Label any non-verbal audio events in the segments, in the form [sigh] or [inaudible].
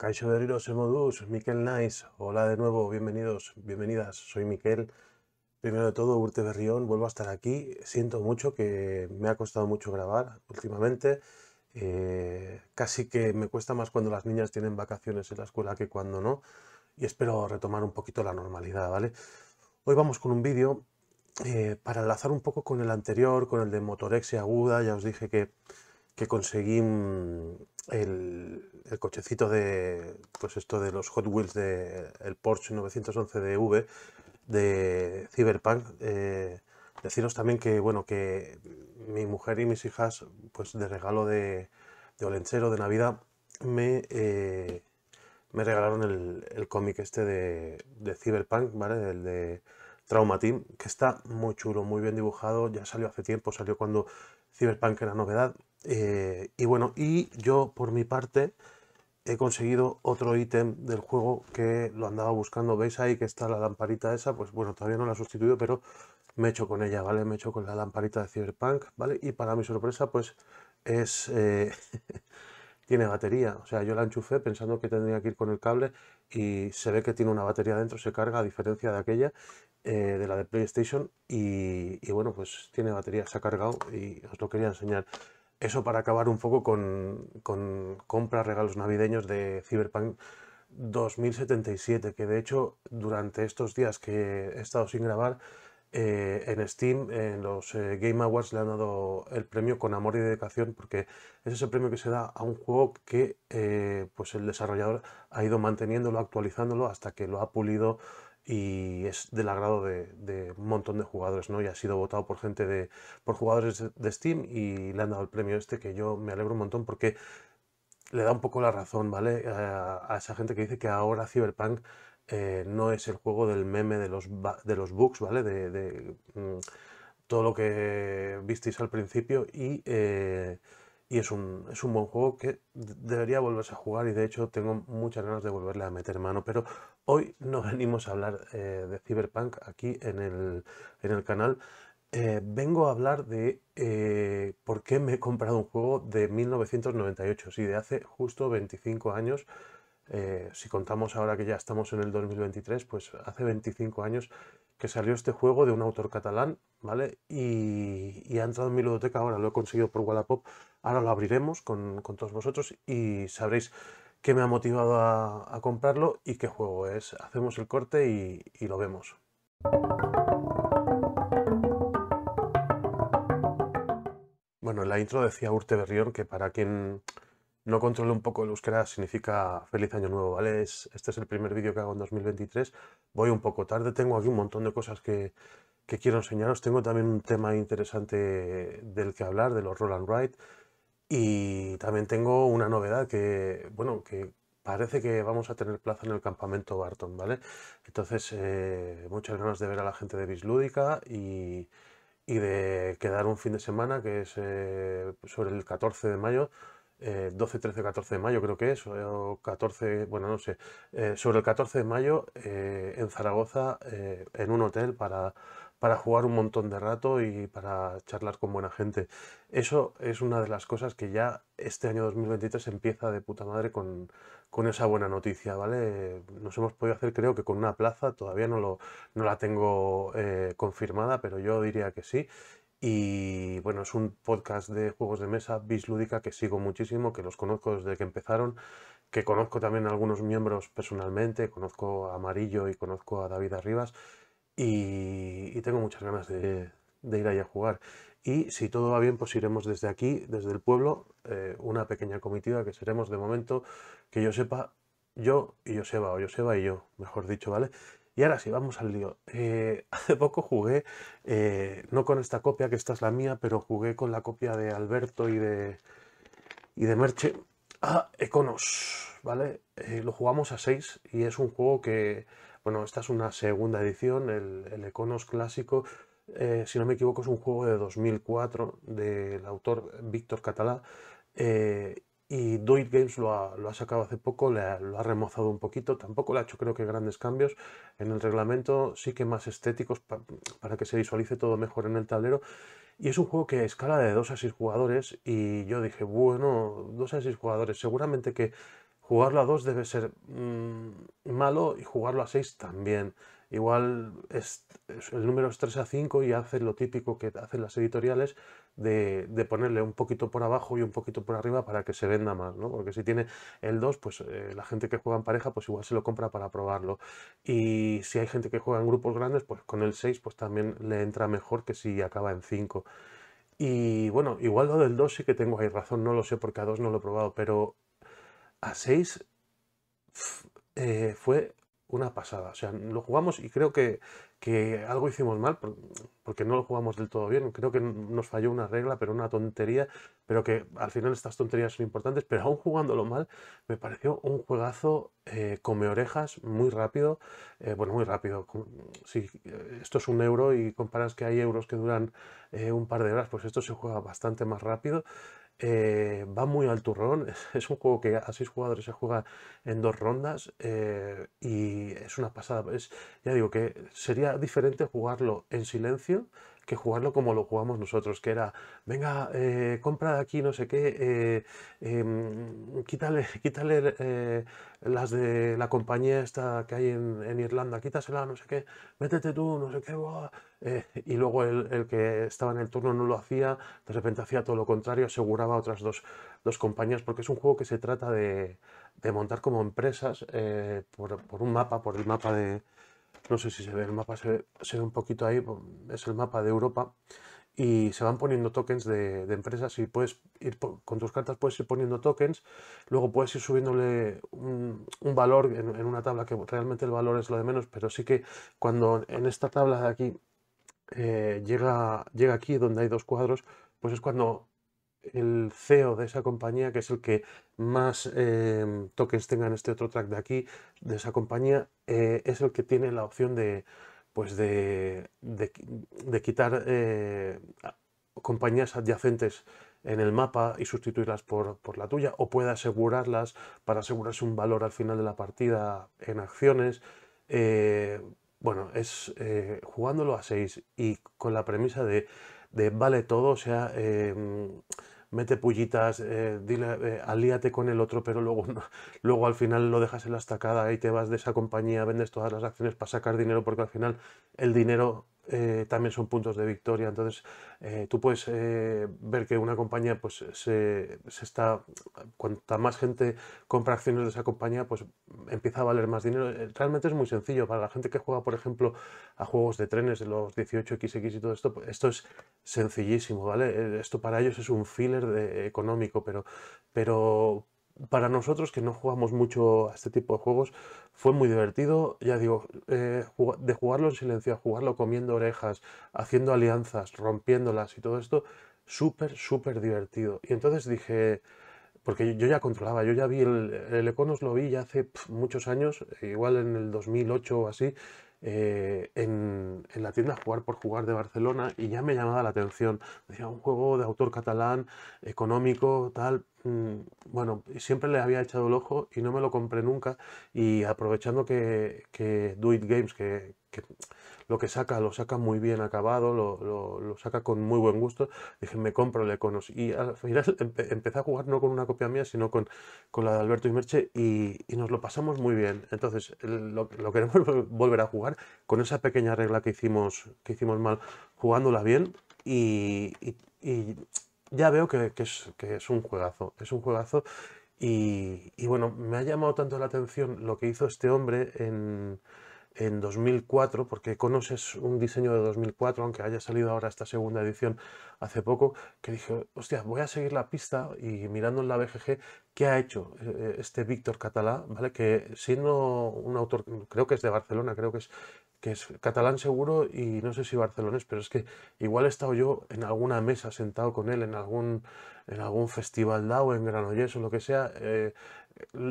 Caixo Riros, Modus, Miquel Nice, hola de nuevo, bienvenidos, bienvenidas, soy Miquel. Primero de todo, Urte Berrión, vuelvo a estar aquí. Siento mucho que me ha costado mucho grabar últimamente. Eh, casi que me cuesta más cuando las niñas tienen vacaciones en la escuela que cuando no. Y espero retomar un poquito la normalidad, ¿vale? Hoy vamos con un vídeo eh, para enlazar un poco con el anterior, con el de motorexia aguda. Ya os dije que que conseguí el, cochecito de, pues esto de los Hot Wheels del Porsche 911 DV de Cyberpunk. Eh, deciros también que, bueno, que mi mujer y mis hijas, pues de regalo de, de Olenchero, de Navidad, me, eh, me regalaron el, cómic este de, Cyberpunk, ¿vale? El de Trauma Team, que está muy chulo, muy bien dibujado, ya salió hace tiempo, salió cuando Cyberpunk era novedad eh, y bueno, y yo por mi parte he conseguido otro ítem del juego que lo andaba buscando. ¿Veis ahí que está la lamparita esa? Pues bueno, todavía no la he sustituido, pero me he hecho con ella, ¿vale? Me he hecho con la lamparita de Cyberpunk, ¿vale? Y para mi sorpresa, pues es... Eh, [laughs] tiene batería, o sea, yo la enchufé pensando que tendría que ir con el cable y se ve que tiene una batería dentro, se carga a diferencia de aquella, eh, de la de PlayStation y bueno, pues tiene batería, se ha cargado y os lo quería enseñar. Eso para acabar un poco con, con compras, regalos navideños de Cyberpunk 2077, que de hecho durante estos días que he estado sin grabar, eh, en Steam, en los eh, Game Awards le han dado el premio con amor y dedicación porque es ese premio que se da a un juego que eh, pues el desarrollador ha ido manteniéndolo, actualizándolo hasta que lo ha pulido y es del agrado de, un montón de jugadores, ¿no? Y ha sido votado por gente de, por jugadores de Steam y le han dado el premio este que yo me alegro un montón porque le da un poco la razón, ¿vale? A, esa gente que dice que ahora Cyberpunk eh, no es el juego del meme de los, de los bugs, ¿vale? De, mm, todo lo que visteis al principio y eh, y es un, es un buen juego que debería volverse a jugar y de hecho tengo muchas ganas de volverle a meter mano. Pero hoy no [laughs] venimos a hablar eh, de Cyberpunk aquí en el, en el canal. Eh, vengo a hablar de eh, por qué me he comprado un juego de 1998, sí, de hace justo 25 años. si contamos ahora que ya estamos en el 2023, pues hace 25 años que salió este juego de un autor catalán, ¿vale? Y, ha entrado en mi ludoteca ahora, lo he conseguido por Wallapop, ahora lo abriremos con, todos vosotros y sabréis qué me ha motivado a, comprarlo y qué juego es. Hacemos el corte y, y lo vemos. Bueno, en la intro decía Urte Berrión que para quien no controlo un poco el euskera significa feliz año nuevo, ¿vale? este es el primer vídeo que hago en 2023. Voy un poco tarde, tengo aquí un montón de cosas que, que quiero enseñaros. Tengo también un tema interesante del que hablar, de los Roland Wright. Y también tengo una novedad que, bueno, que parece que vamos a tener plaza en el campamento Barton, ¿vale? Entonces, eh, muchas ganas de ver a la gente de Bislúdica y, y de quedar un fin de semana, que es eh, sobre el 14 de mayo, 12, 13, 14 de mayo creo que es, o 14, bueno, no sé, eh, sobre el 14 de mayo eh, en Zaragoza, eh, en un hotel para, para jugar un montón de rato y para charlar con buena gente. Eso es una de las cosas que ya este año 2023 empieza de puta madre con, esa buena noticia, ¿vale? Nos hemos podido hacer creo que con una plaza, todavía no, lo, no la tengo confirmada, pero yo diría que sí. Y bueno, es un podcast de juegos de mesa, Bislúdica, que sigo muchísimo, que los conozco desde que empezaron, que conozco también algunos miembros personalmente, conozco a Amarillo y conozco a David Arribas, y, tengo muchas ganas de, ir ahí a jugar. Y si todo va bien, pues iremos desde aquí, desde el pueblo, eh, una pequeña comitiva que seremos de momento, que yo sepa, yo y Joseba, o Joseba y yo, mejor dicho, ¿vale? Y ahora sí, vamos al lío. Eh, [laughs] hace poco jugué, eh, no con esta copia, que esta es la mía, pero jugué con la copia de Alberto y de, y de Merche a ah, Econos, ¿vale? Eh, lo jugamos a 6 y es un juego que, bueno, esta es una segunda edición, el, Econos clásico, si no me equivoco es un juego de 2004 del autor Víctor Catalá y Doit Games lo ha, sacado hace poco, lo ha remozado un poquito, tampoco le ha hecho creo que grandes cambios en el reglamento, sí que más estéticos para que se visualice todo mejor en el tablero. Y es un juego que escala de 2 a 6 jugadores y yo dije, bueno, 2 a 6 jugadores, seguramente que jugarlo a 2 debe ser mm, malo y jugarlo a 6 también. Igual es, el número es 3 a 5 y hace lo típico que hacen las editoriales, de, ponerle un poquito por abajo y un poquito por arriba para que se venda más, ¿no? Porque si tiene el 2, pues eh, la gente que juega en pareja, pues igual se lo compra para probarlo. Y si hay gente que juega en grupos grandes, pues con el 6, pues también le entra mejor que si acaba en 5. Y bueno, igual lo del 2 sí que tengo ahí razón, no lo sé porque a 2 no lo he probado, pero a 6 eh, fue una pasada. O sea, lo jugamos y creo que que algo hicimos mal porque no lo jugamos del todo bien. Creo que nos falló una regla, pero una tontería, pero que al final estas tonterías son importantes, pero aún jugándolo mal me pareció un juegazo eh, come orejas, muy rápido, eh, bueno, muy rápido. Si eh, esto es un euro y comparas que hay euros que duran un par de horas, pues esto se juega bastante más rápido eh, va muy al turrón, [laughs] es un juego que a seis jugadores se juega en dos rondas eh, y es una pasada. ya digo que sería diferente jugarlo en silencio que jugarlo como lo jugamos nosotros, que era, venga, eh, compra de aquí no sé qué, eh, em, quítale, [laughs] eh, las de la compañía esta que hay en, Irlanda, quítasela, no sé qué, métete tú, no sé qué, y luego el, que estaba en el turno no lo hacía, de repente hacía todo lo contrario, aseguraba otras dos, dos compañías, porque es un juego que se trata de, de montar como empresas por un mapa, por el mapa de, no sé si se ve el mapa, se ve, un poquito ahí, pues, es el mapa de Europa, y se van poniendo tokens de, empresas y puedes ir con tus cartas puedes ir poniendo tokens, luego puedes ir subiéndole un, valor en, una tabla que realmente el valor es lo de menos, pero sí que cuando en esta tabla de aquí eh, llega, llega aquí donde hay dos cuadros, pues es cuando el CEO de esa compañía, que es el que más em, tokens tenga en este otro track de aquí, de esa compañía, eh, es el que tiene la opción de, pues de, de, quitar eh, compañías adyacentes en el mapa y sustituirlas por, la tuya, o puede asegurarlas para asegurarse un valor al final de la partida en acciones. Eh, bueno, es jugándolo a 6 y con la premisa de vale todo, o sea, em, mete pullitas, eh, dile, eh, alíate con el otro, pero luego, [laughs] luego al final lo dejas en la estacada y te vas de esa compañía, vendes todas las acciones para sacar dinero, porque al final el dinero eh, también son puntos de victoria. Entonces, tú puedes ver que una compañía, pues se, se, está, cuanta más gente compra acciones de esa compañía, pues empieza a valer más dinero. Eh, realmente es muy sencillo. Para la gente que juega, por ejemplo, a juegos de trenes, de los 18XX y todo esto, pues esto es sencillísimo, ¿vale? Eh, esto para ellos es un filler económico, pero, pero para nosotros que no jugamos mucho a este tipo de juegos, fue muy divertido, ya digo, eh, de jugarlo en silencio, a jugarlo comiendo orejas, haciendo alianzas, rompiéndolas y todo esto, súper, súper divertido. Y entonces dije, porque yo ya controlaba, yo ya vi el, el Econos, lo vi ya hace muchos años, igual en el 2008 o así, eh, en, en, la tienda Jugar por Jugar de Barcelona y ya me llamaba la atención. Decía, un juego de autor catalán, económico, tal, Mm, bueno, siempre le había echado el ojo y no me lo compré nunca. Y aprovechando que, Do It Games, que, lo que saca, lo saca muy bien acabado, lo, saca con muy buen gusto, dije, me compro el Econos. Y al final [laughs] empecé a jugar no con una copia mía, sino con, con la de Alberto y Merche, y, nos lo pasamos muy bien. Entonces, lo, queremos volver a jugar con esa pequeña regla que hicimos, que hicimos mal, jugándola bien y ya veo que, es, un juegazo, es un juegazo. Y, bueno, me ha llamado tanto la atención lo que hizo este hombre en, en 2004, porque conoces un diseño de 2004, aunque haya salido ahora esta segunda edición hace poco, que dije, hostia, voy a seguir la pista y mirando en la BGG qué ha hecho eh, este Víctor Catalá, ¿vale? que siendo un autor, creo que es de Barcelona, creo que es que es catalán seguro y no sé si barcelonés, pero es que igual he estado yo en alguna mesa sentado con él, en algún, en algún festival DAO, en Granollers o lo que sea. Eh,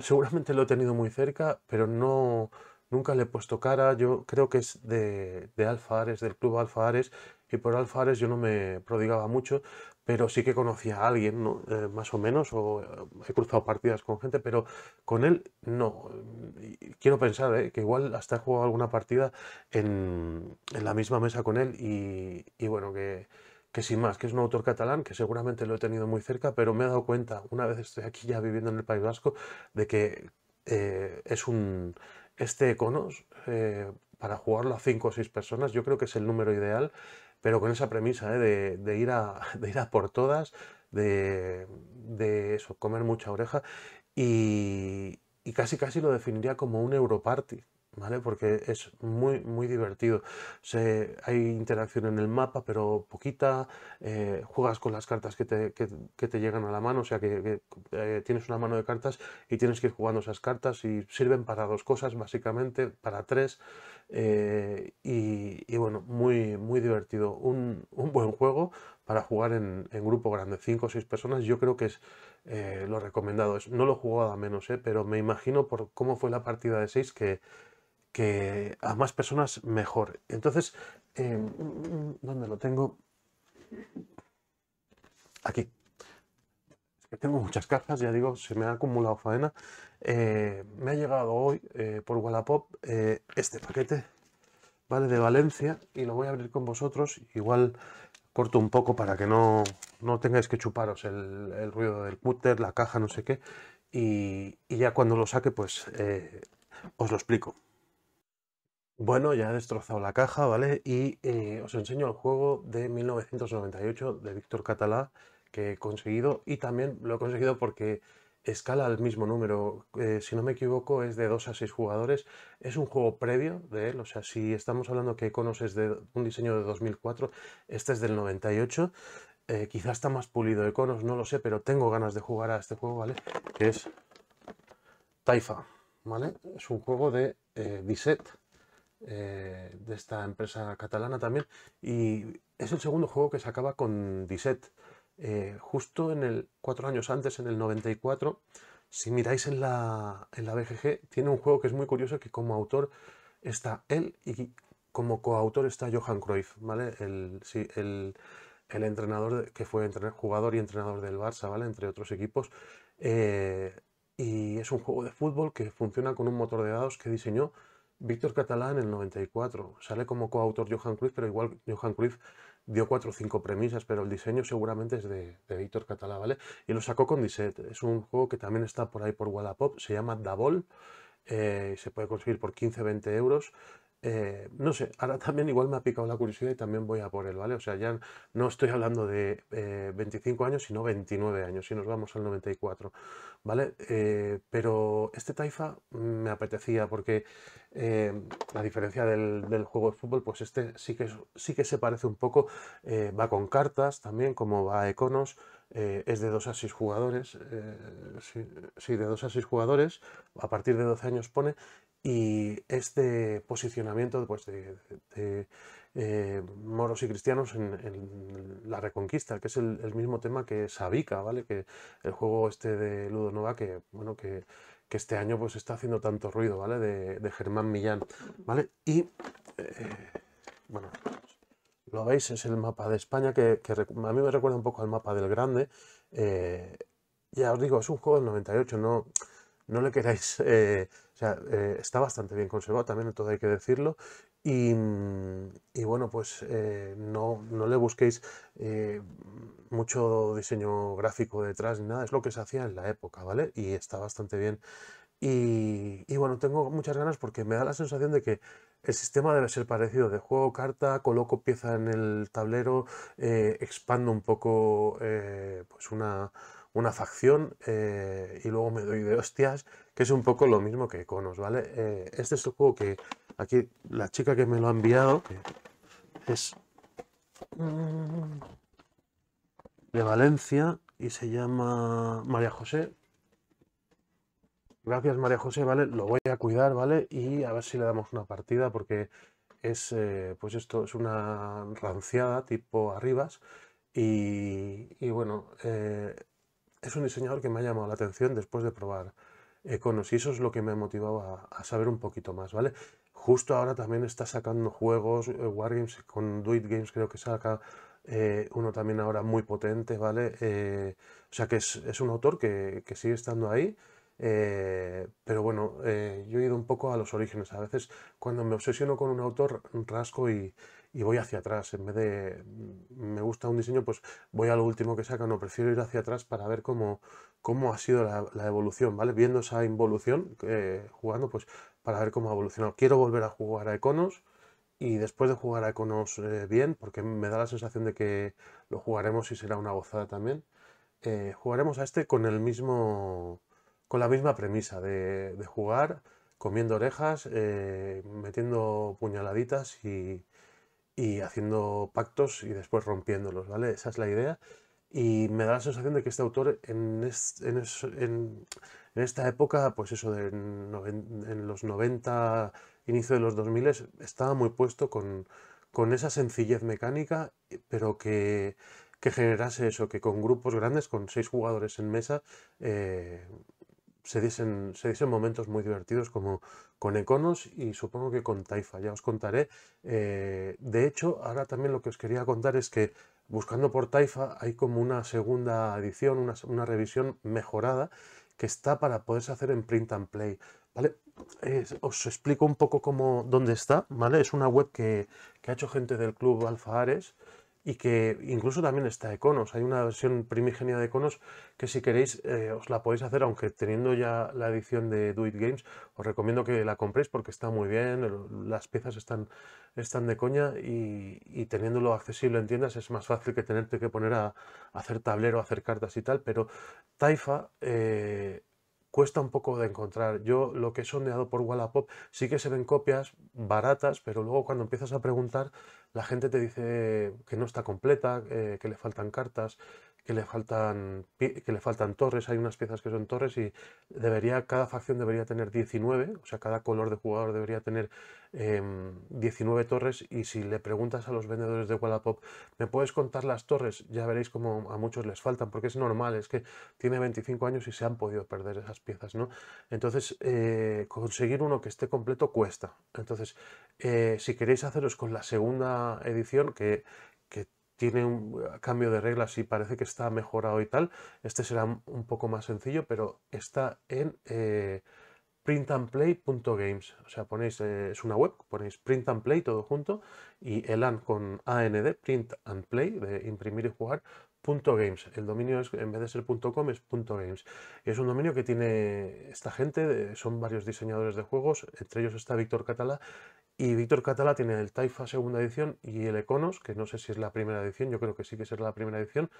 seguramente lo he tenido muy cerca, pero no, nunca le he puesto cara. Yo creo que es de, de Alfa del Club alfares y por Alfares yo no me prodigaba mucho, pero sí que conocía a alguien, ¿no? Eh, más o menos, o eh, he cruzado partidas con gente, pero con él no. Quiero pensar ¿eh? que igual hasta he jugado alguna partida en, en la misma mesa con él y, bueno, que, que sin más, que es un autor catalán, que seguramente lo he tenido muy cerca, pero me he dado cuenta, una vez estoy aquí ya viviendo en el País Vasco, de que es un... Este Econos, para jugarlo a 5 o 6 personas, yo creo que es el número ideal pero con esa premisa ¿eh? de, ir a, [laughs] ir a por todas, de, eso, comer mucha oreja y, y casi casi lo definiría como un Europarty, porque es muy, muy divertido. Se, hay interacción en el mapa, pero poquita. Eh, juegas con las cartas que te, que, te, llegan a la mano, o sea que, eh, tienes una mano de cartas y tienes que ir jugando esas cartas y sirven para dos cosas, básicamente, para tres. Eh, y, bueno, muy, muy divertido. Un, un buen juego para jugar en, grupo grande, cinco o seis personas, yo creo que es lo recomendado. Es, no lo he jugado a menos, pero me imagino por cómo fue la partida de seis que, que a más personas mejor. Entonces, eh, ¿dónde lo tengo? Aquí. que tengo muchas cajas, ya digo, se me ha acumulado faena. Eh, me ha llegado hoy eh, por Wallapop eh, este paquete, ¿vale? De Valencia, y lo voy a abrir con vosotros. Igual corto un poco para que no, no tengáis que chuparos el, ruido del cúter, la caja, no sé qué. y ya cuando lo saque, pues os lo explico. Bueno, ya he destrozado la caja, ¿vale? Y eh, os enseño el juego de 1998 de Víctor Catalá que he conseguido y también lo he conseguido porque escala al mismo número, eh, si no me equivoco es de 2 a 6 jugadores, es un juego previo de él, o sea, si estamos hablando que es de un diseño de 2004, este es del 98, eh, quizás está más pulido de no lo sé, pero tengo ganas de jugar a este juego, ¿vale? Que es Taifa, ¿vale? Es un juego de eh, eh, de esta empresa catalana también. Y es el segundo juego que se acaba con Disset. Eh, justo en el cuatro años antes, en el 94, si miráis en la, en la BGG, tiene un juego que es muy curioso que como autor está él y como coautor está Johan Cruyff, ¿vale? El, el, entrenador que fue jugador y entrenador del Barça, ¿vale? Entre otros equipos. Eh, y es un juego de fútbol que funciona con un motor de dados que diseñó Víctor Catalá en el 94. Sale como coautor Johan Cruz, pero igual Johan Cruz dio cuatro o cinco premisas, pero el diseño seguramente es de, Víctor Catalá, ¿vale? Y lo sacó con Disset. Es un juego que también está por ahí por Wallapop. Se llama Dabol. Eh, se puede conseguir por 15-20 euros. Eh, no sé, ahora [laughs] también igual me ha picado la curiosidad y también voy a por él, ¿vale? O sea, ya no estoy hablando de 25 eh, años, sino 29 años, si nos vamos al 94, ¿vale? Eh, pero este Taifa me apetecía porque a diferencia del, juego de fútbol, pues este sí que, sí que se parece un poco, va con cartas también, como va a Econos, es de 2 a 6 jugadores, sí, de 2 a 6 jugadores, a partir de 12 años pone, y este posicionamiento pues, de, eh, moros y cristianos en, la Reconquista, que es el, mismo tema que Sabica, ¿vale? Que el juego este de Ludo Nova, que bueno, que, este año pues está haciendo tanto ruido, ¿vale? De, Germán Millán, ¿vale? Y eh, bueno, lo veis, es el mapa de España que, a mí me recuerda un poco al mapa del Grande. Eh, ya os digo, es un juego del 98, no, no le queráis o sea, eh, está bastante bien conservado, también todo hay que decirlo. Y, bueno, pues eh, no, le busquéis eh, mucho diseño gráfico detrás ni nada, es lo que se hacía en la época, ¿vale? Y está bastante bien. Y, bueno, tengo muchas ganas porque me da la sensación de que el sistema debe ser parecido, de juego carta, coloco pieza en el tablero, expando un poco pues una, una facción eh, y luego me doy de hostias, que es un poco lo mismo que Conos, ¿vale? Eh, este es el juego que aquí la chica que me lo ha enviado, es de Valencia y se llama María José. Gracias María José, ¿vale? Lo voy a cuidar, ¿vale? Y a ver si le damos una partida porque es, eh, pues esto, es una ranciada tipo arribas y, y bueno, eh, es un diseñador que me ha llamado la atención después de probar Econos y eso es lo que me ha motivado a, saber un poquito más, ¿vale? Justo ahora también está sacando juegos, eh, Wargames con Duit Games creo que saca eh, uno también ahora muy potente, ¿vale? Eh, o sea que es, un autor que, sigue estando ahí, pero bueno, yo he ido un poco a los orígenes. A veces cuando me obsesiono con un autor rasco y voy hacia atrás en vez de gusta un diseño, pues voy a lo último que saca, no, prefiero ir hacia atrás para ver cómo, cómo ha sido la, evolución, ¿vale? Viendo esa involución, eh, jugando, pues para ver cómo ha evolucionado. Quiero volver a jugar a Econos y después de jugar a Econos eh, bien, porque me da la sensación de que lo jugaremos y será una gozada también, eh, jugaremos a este con el mismo con la misma premisa de, de jugar comiendo orejas, metiendo puñaladitas y, y haciendo pactos y después rompiéndolos, ¿vale? Esa es la idea. Y me da la sensación de que este autor en, esta época, pues eso, de en los 90, inicio de los 2000, estaba muy puesto con, con esa sencillez mecánica, pero que, generase eso, que con grupos grandes, con seis jugadores en mesa, eh, se dicen se momentos muy divertidos como con Econos y supongo que con Taifa, ya os contaré. Eh, de hecho, ahora también lo que os quería contar es que buscando por Taifa hay como una segunda edición, una, revisión mejorada que está para poderse hacer en print and play. ¿Vale? os explico un poco cómo, dónde está, ¿vale? Es una web que, que ha hecho gente del club Alfa Ares, y que incluso también está Econos. Hay una versión primigenia de Econos que si queréis eh, os la podéis hacer, aunque teniendo ya la edición de Do It Games, os recomiendo que la compréis porque está muy bien, las piezas están, están de coña y, teniéndolo accesible en tiendas es más fácil que tenerte que poner a, hacer tablero, hacer cartas y tal, pero Taifa... Eh, cuesta un poco de encontrar. Yo lo que he sondeado por Wallapop sí que se ven copias baratas, pero luego cuando empiezas a preguntar la gente te dice que no está completa, eh, que le faltan cartas, que le faltan, que le faltan torres, hay unas piezas que son torres y debería, cada facción debería tener 19, o sea, cada color de jugador debería tener 19 em, torres y si le preguntas a los vendedores de Wallapop, ¿me puedes contar las torres? Ya veréis como a muchos les faltan, porque es normal, es que tiene 25 años y se han podido perder esas piezas, ¿no? Entonces, eh, conseguir uno que esté completo cuesta. Entonces, eh, si queréis haceros con la segunda edición, que, tiene un cambio de reglas y parece que está mejorado y tal. Este será un poco más sencillo, pero está en eh, printandplay.games. O sea, ponéis, eh, es una web, ponéis print and play todo junto y elan con AND, print and play, de imprimir y jugar. Punto .games, el dominio es, en vez de ser .com es punto .games es un dominio que tiene esta gente, son varios diseñadores de juegos, entre ellos está Víctor Catalá y Víctor Catala tiene el Taifa segunda edición y el Econos, que no sé si es la primera edición, yo creo que sí que es la primera edición,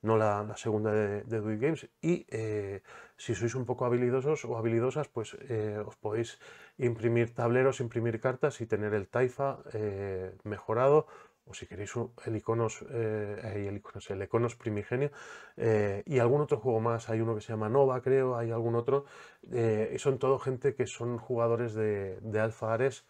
no la, segunda de, de Games. Y eh, si sois un poco habilidosos o habilidosas, pues eh, os podéis imprimir tableros, imprimir cartas y tener el Taifa eh, mejorado o si queréis el Econos el, primigenio y algún otro juego más hay uno que se llama nova creo hay algún otro y son todo gente que son jugadores de, de alfa ares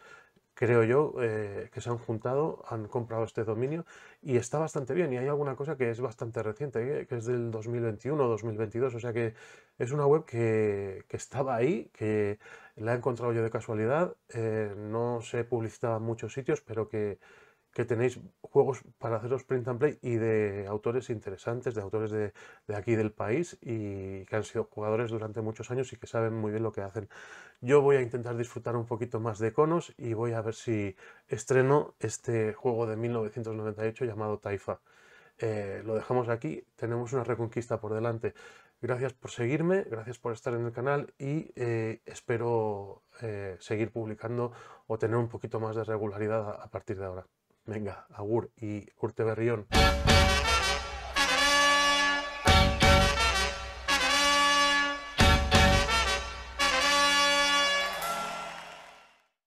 creo yo, eh, que se han juntado, han comprado este dominio y está bastante bien. Y hay alguna cosa que es bastante reciente, eh, que es del 2021 2022. O sea que es una web que, que estaba ahí, que la he encontrado yo de casualidad. Eh, no se publicitaba en muchos sitios, pero que, que tenéis juegos para haceros print and play y de autores interesantes, de autores de, aquí del país y que han sido jugadores durante muchos años y que saben muy bien lo que hacen. Yo voy a intentar disfrutar un poquito más de conos y voy a ver si estreno este juego de 1998 llamado Taifa. Eh, lo dejamos aquí, tenemos una reconquista por delante. Gracias por seguirme, gracias por estar en el canal y eh, espero eh, seguir publicando o tener un poquito más de regularidad a partir de ahora. Venga, agur y urte berrión.